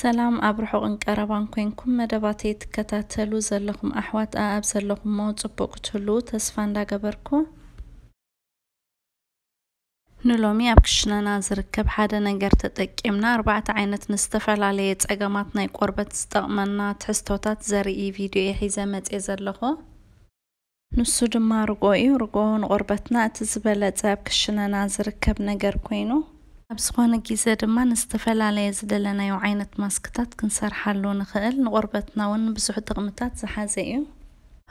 ሰላም ኣብ ርሑቕን ቀረባን ኮንኩም መደባተይ ትከታተሉ ዘለኹም ኣሕዋት ኣብ ዘለኹም ሞ ፅቡቅ ክትህልው ተስፋ እንዳገበርኩ ንሎሚ ኣብ ክሽነና ዝርከብ ሓደ ነገር ተጠቂምና ኣርባዕተ ዓይነት ንዝተፈላለየ ፀገማት ናይ ቆርበት ዝጠቕመና ትሕዝቶታት ዘርኢ ቪድዮ የ ሒዘ መፅ ዘለኹ ንሱ ድማ ርጎ እዩ ርጎ ንቆርበትና እቲ ዝበለፀ ኣብ ክሽነና ዝርከብ ነገር ኮይኑ ኣብ ዝኾነ ግዜ ድማ ንዝተፈላለየ ዝደለናዮ ዓይነት ማስክታት ክንሰርሓሉ ንኽእል ንቆርበትና እውን ብዙሕ ጥቕምታት ዝሓዘ እዩ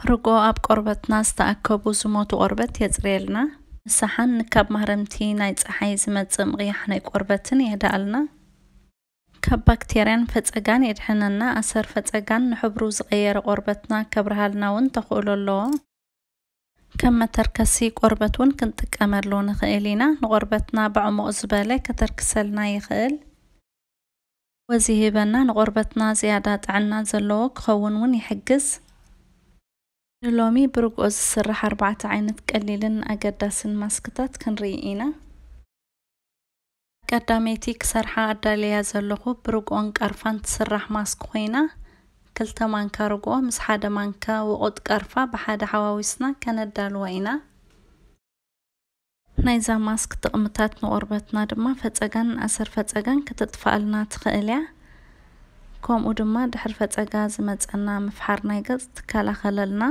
ርጎ ኣብ ቆርበትና ዝተኣከቡ ዝሞቱ ቆርበት የፅርየልና ንስሓን ንካብ ማህረምቲ ናይ ፀሓይ ዝመፅእ ምቕያሕ ናይ ቆርበትን የዳኣልና ካብ ባክቴርያን ፈፀጋን የድሕነና ኣሰር ፈፀጋን ንሕብሩ ዝቀየረ ቆርበትና ከብርሃልና እውን ተኽእሉ ኣለዎ ከም መተርከሲ ቆርበት እውን ክንጥቀመሉ ንኽእል ኢና ንቆርበትና ብዕሙቕ ዝበለ ከተርክሰልና ይኽእል ወዚ ሂበና ንቆርበትና ዝያዳ ጥዕና ዘለዎ ክኸውን እውን ይሕግዝ ንሎሚ ብርግኦ ዝስራሕ ኣርባዕተ ዓይነት ቀሊልን ኣገዳስን ማስክታት ክንርኢ ኢና ቀዳመይቲ ክሰርሓ ኣዳለያ ዘለኹ ብርግኦን ቀርፋን ትስራሕ ማስክ ኮይና ክልተ ማንካ ርጉኦ ምስ ሓደ ማንካ ውቁጥ ቀርፋ ብሓደ ሓዋዊስና ከነዳልዎ ኢና ናይዛ ማስክ ጥቕምታት ንቆርበትና ድማ ፈፀጋን ኣሰር ፈፀጋን ክተጥፋኣልና ትኽእል እያ ከምኡ ድማ ድሕሪ ፈፀጋ ዝመፀና ምፍሓር ናይ ገፅ ትከላኸለልና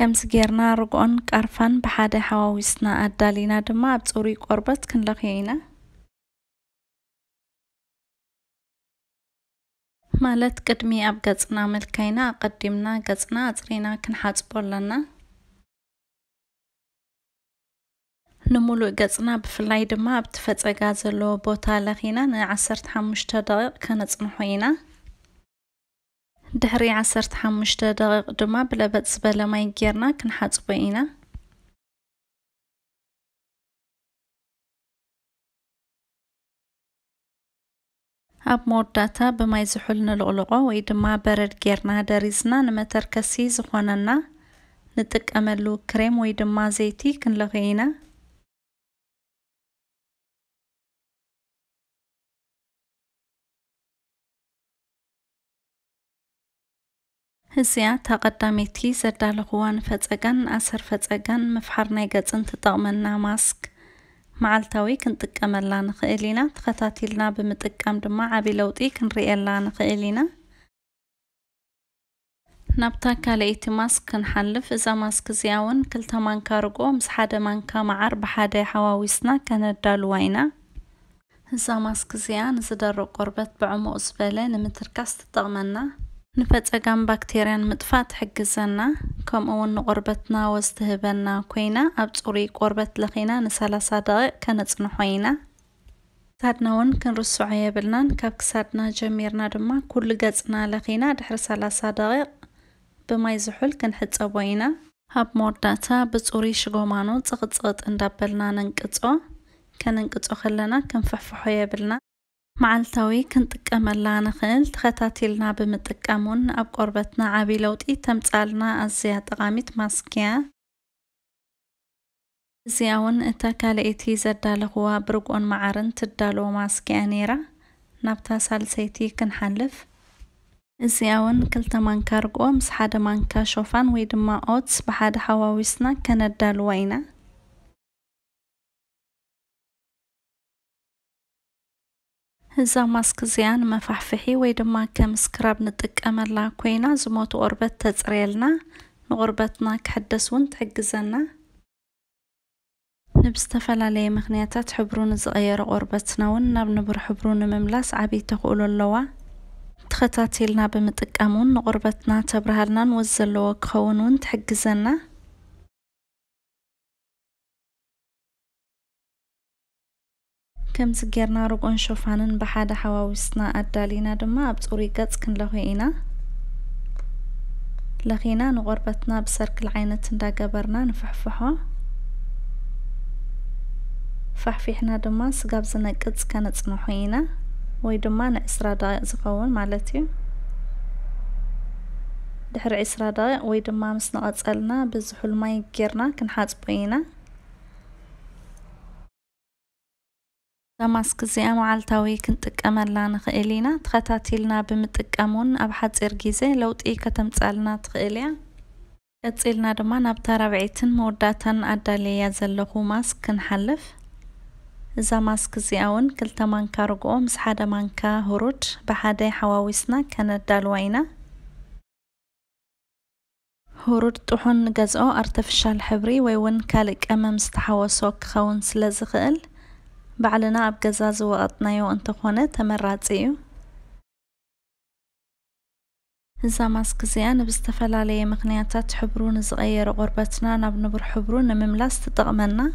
ከምዚ ጌርና ርግኦን ቃርፋን ብሓደ ሓዋዊስና ኣዳሊና ድማ ኣብ ፅሩይ ቆርበት ክንለኽዮ ኢና ማለት ቅድሚ ኣብ ገጽና መልካይና ኣቐዲምና ገጽና ኣጽሪና ክንሓጽቦ ኣለና ንሙሉእ ገጽና ብፍላይ ድማ ኣብቲ ፈፀጋ ዘለዎ ቦታ ለኺና ን ሓሙሽተ ደቂቕ ከነጽንሖ ኢና ድሕሪ ሓሙሽተ ደቂቕ ድማ ብለበጥ ዝበለ ማይ ጌርና ክንሓጽቦ ኢና ኣብ መወዳእታ ብማይ ዝሑል ንልቕልቆ ወይ ድማ በረድ ጌርና ደሪዝና ንመተርከሲ ዝኾነና ንጥቀመሉ ክሬም ወይ ድማ ዘይቲ ክንለኽዮ ኢና እዚኣ እታ ቀዳሜይቲ ዘዳለኽዋ ንፈፀጋን ንኣሰር ፈፀጋን ምፍሓር ናይ ገፅን ትጠቕመና ማስክ መዓልታዊ ክንጥቀመላ ንኽእል ኢና ተኸታቲልና ብምጥቃም ድማ ዓብዪ ለውጢ ክንርእየላ ንኽእል ኢና ናብታ ካልአይቲ ማስክ ክንሓልፍ እዛ ማስክ እዚኣ እውን ክልተ ማንካ ርጎ ምስ ሓደ ማንካ መዓር ብሓደ ሓዋዊስና ከነዳልዋ ኢና እዛ ማስክ እዚኣ ንዝደረቕ ቆርበት ብዕሙቕ ዝበለ ንምትርካስ ትጠቕመና ንፈፀጋም ባክቴርያን ምጥፋት ሕግዘና ከምኡ እውን ንቆርበትና ወዝትህበና ኮይና ኣብ ፅሩይ ቆርበት ለኺና ንሰላሳ ደቂቅ ከነፅንሖ ኢና ክሳድና እውን ክንርስዖ የብልናን ካብ ክሳድና ጀሚርና ድማ ኩሉ ገፅና ለኺና ድሕሪ ሰላሳ ደቂቅ ብማይ ዝሑል ክንሕፀቦ ኢና ኣብ መወዳእታ ብፅሩይ ሽጎማኖ ፅቕፅቕጥ እንዳበልና ነንቅፆ ከነንቅፆ ከለና ክንፍሕፍሖ የብልና መዓልታዊ ክንጥቀመላ ንኽእል ተኸታቲልና ብምጥቀሙን ኣብ ቆርበትና ዓብዪ ለውጢ ተምፃልና ኣዝያ ጠቓሚት ማስክያ እዚኣ እውን እታ ካልአይቲ ዘዳለኽዋ ብርግኦን መዓርን ትዳሎ ማስክያ ነይራ ናብታ ሳልሰይቲ ክንሓልፍ እዚኣ እውን ክልተ ማንካ ርግኦ ምስ ሓደ ማንካ ሾፋን ወይ ድማ ኦትስ ብሓደ ሓዋዊስና ከነዳልዋ ኢና እዛ ማስክዚያን መፋሕፍሒ ወይ ድማ ከም ስክራብ ንጥቀመላ ኮይና ዝሞቱ ቆርበት ተፅርየልና ንቆርበትና ክሕደስ እውን ትሕግዘና ንብዝተፈላለየ ምክንያታት ሕብሩ ንዝቀየረ ቆርበትና እውን ናብ ንቡር ሕብሩ ንምምላስ ዓብይ ተኽእሎ ኣለዋ ተኸታቲልና ብምጥቃም እውን ንቆርበትና ተብርሃልናን ወዝ ዘለዎ ክኸውን እውን ትሕግዘና كم سجيرنا انشوف شوفانن بحادة حواوسنا أدالينا دما أبتوري قدس كن لهينا لغينا نغربتنا بسرك العينة تندا قبرنا نفحفحو فحفحنا دما سقابزنا قدس كانت نحوينا ويدما نعسرا دايق زقوون مالتي دحر عسرا دايق ويدما مسنقات سألنا بزحول ماي قيرنا كنحات بوينا ዳማስክ እዚኣ መዓልታዊ ክንጥቀመላ ንኽእል ኢና ተኸታቲልና ብምጥቀሙን ኣብ ሓፂር ግዜ ለውጢ ከተምፃልና ትኽእል እያ ቀፂልና ድማ ናብታ ራብዒትን መወዳእታን ኣዳለያ ዘለኹ ማስክ ክንሓልፍ እዛ ማስክ እዚኣ እውን ክልተ ማንካ ርግኦ ምስ ሓደ ማንካ ህሩድ ብሓደ ሓዋዊስና ከነዳልዋ ኢና ህሩድ ጥሑን ንገዝኦ ኣርተፍሻል ሕብሪ ወይ እውን ካልእ ቀመም ዝተሓወሶ ክኸውን ስለ ዝኽእል بعلنا و اطنايو انتخونة تمراتي ايو ازا ماسك زيان بستفال علي مغنياتات حبرون زغير غربتنا نبر حبرون مملاس تدغمنا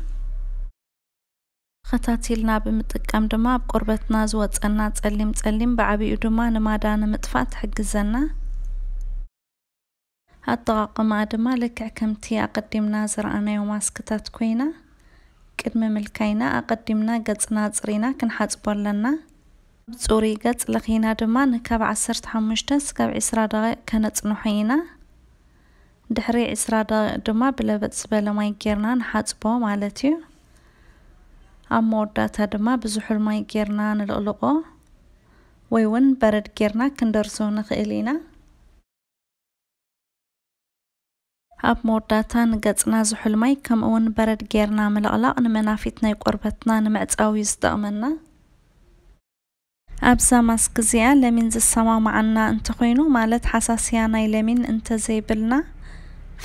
خطاتي لنا بمتقام دما بقربتنا زوات انا تقليم تقليم بعبي ادما نمادان متفات حقزنا هاد دقاق ما ادما لك عكمتي اقدم نازر انا يوماسكتات كوينة ቅድሚ ምልካይና ኣቐዲምና ገጽና ጽሪና ክንሓጽቦ ኣለና ብጽሩይ ገጽ ለኺና ድማ ንከብ 15 ስካብ 20 ደቂቕ ከነጽንሖ ኢና ድሕሪ 20 ደቂቕ ድማ ብለበጥ ዝበለ ማይ ጌርና ንሓጽቦ ማለት እዩ ኣብ መወዳእታ ድማ ብዝሑል ማይ ጌርና ንልቕልቆ ወይ እውን በረድ ጌርና ክንደርሶ ንኽእል ኢና ኣብ መወዳእታ ንገጽና ዝሑል ማይ ከምኡውን በረድ ጌርና ምልቕላቕ ንመናፊት ናይ ቆርበትና ንምዕፃው እዩ ዝጠቕመና ኣብዛ ማስክ እዚኣ ለሚን ዝሰማማዓና እንተኮይኑ ማለት ሓሳስያ ናይ ለሚን እንተዘይብልና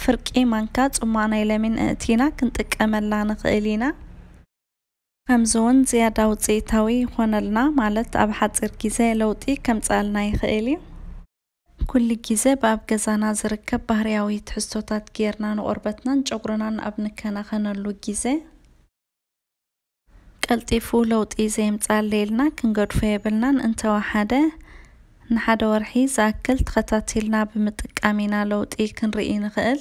ፍርቂ ማንካ ጽማቕ ናይ ለሚን እእቲና ክንጥቀመላ ንኽእል ኢና ከምዚ እውን ዝያዳ ውፅኢታዊ ይኾነልና ማለት ኣብ ሓፂር ግዜ ለውጢ ከምፃልና ይኽእል እዩ ኩሉ ግዜ ብኣብ ገዛና ዝርከብ ባህርያዊ ትሕዝቶታት ጌርና ንቆርበትናን ጨጉርናን ኣብ ንከናኸነሉ ግዜ ቀልጢፉ ለውጢ ዘየምፃእ ሌልና ክንገድፎ የብልናን እንተወሓደ ንሓደ ወርሒ ዝኣክል ተኸታቲልና ብምጥቃም ኢና ለውጢ ክንርኢ ንኽእል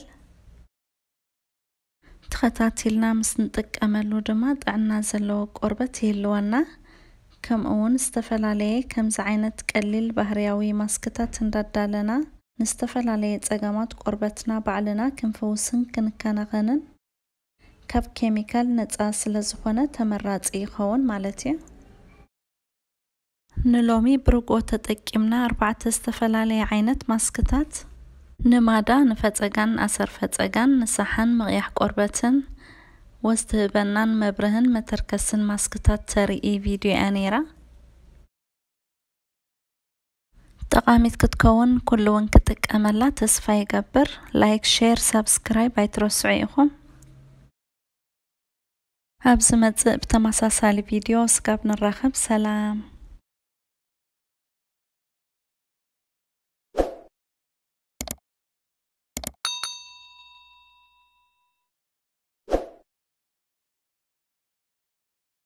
ተኸታቲልና ምስ ንጥቀመሉ ድማ ጥዕና ዘለዎ ቆርበት ይህልወና ከምኡውን ዝተፈላለየ ከምዚ ዓይነት ቀሊል ባህርያዊ ማስክታት እንዳዳለና ንዝተፈላለየ ፀገማት ቆርበትና ባዕልና ክንፈውስን ክንከናኸንን ካብ ኬሚካል ነፃ ስለ ዝኾነ ተመራፂ ይኸውን ማለት እዩ ንሎሚ ብርግኦ ተጠቂምና ኣርባዕተ ዝተፈላለየ ዓይነት ማስክታት ንማዳ ንፈፀጋን ኣሰር ፈፀጋን ንሳሓን ምቕያሕ ቆርበትን واستهبنان مبرهن متركسن ماسكتات تاري اي فيديو انيرا تقاميت كتكون كل ون كتك املا تسفاي قبر لايك شير سبسكرايب بايتروس عيخم ابزمت زئب تماسا سالي فيديو سكابن الرخب سلام